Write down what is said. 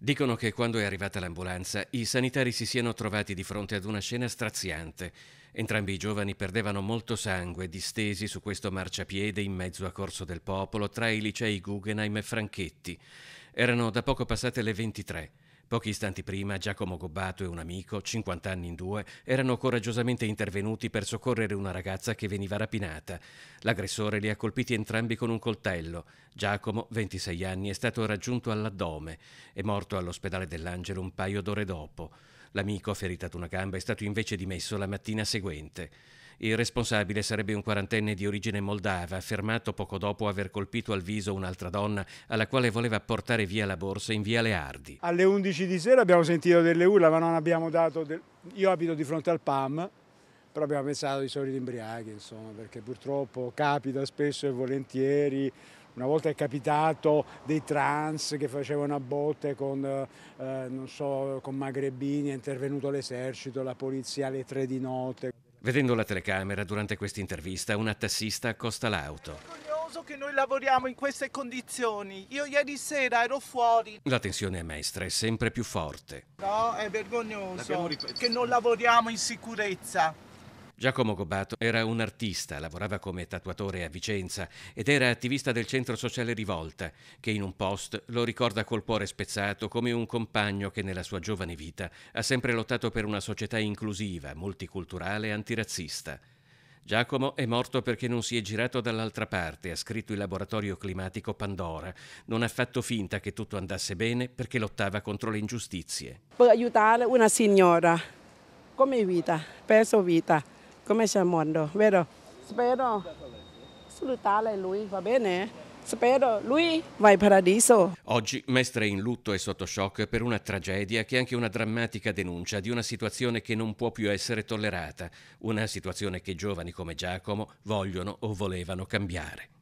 Dicono che quando è arrivata l'ambulanza i sanitari si siano trovati di fronte ad una scena straziante. Entrambi i giovani perdevano molto sangue distesi su questo marciapiede in mezzo a Corso del Popolo tra i licei Guggenheim e Franchetti. Erano da poco passate le 23. Pochi istanti prima Giacomo Gobbato e un amico, 50 anni in due, erano coraggiosamente intervenuti per soccorrere una ragazza che veniva rapinata. L'aggressore li ha colpiti entrambi con un coltello. Giacomo, 26 anni, è stato raggiunto all'addome. È morto all'ospedale dell'Angelo un paio d'ore dopo. L'amico, ferito ad una gamba, è stato invece dimesso la mattina seguente. Il responsabile sarebbe un quarantenne di origine moldava, fermato poco dopo aver colpito al viso un'altra donna alla quale voleva portare via la borsa in via Leardi. Alle 11 di sera abbiamo sentito delle urla, ma non abbiamo dato... Del... Io abito di fronte al PAM, però abbiamo pensato ai soliti imbriachi, insomma, perché purtroppo capita spesso e volentieri una volta è capitato dei trans che facevano a botte con, eh, so, con magrebini, è intervenuto l'esercito, la polizia alle tre di notte. Vedendo la telecamera durante questa intervista, una tassista accosta l'auto. Che noi lavoriamo in queste condizioni. Io ieri sera ero fuori. La tensione maestra è sempre più forte. No, è vergognoso che non lavoriamo in sicurezza. Giacomo Gobbato era un artista, lavorava come tatuatore a Vicenza ed era attivista del Centro Sociale Rivolta, che in un post lo ricorda col cuore spezzato come un compagno che nella sua giovane vita ha sempre lottato per una società inclusiva, multiculturale e antirazzista. Giacomo è morto perché non si è girato dall'altra parte, ha scritto il laboratorio climatico Pandora, non ha fatto finta che tutto andasse bene perché lottava contro le ingiustizie. Per aiutare una signora, come vita, penso vita come stiamo mondo, vero? Spero, salutare lui, va bene? Spero lui va in paradiso. Oggi Mestre è in lutto e sotto shock per una tragedia che è anche una drammatica denuncia di una situazione che non può più essere tollerata, una situazione che giovani come Giacomo vogliono o volevano cambiare.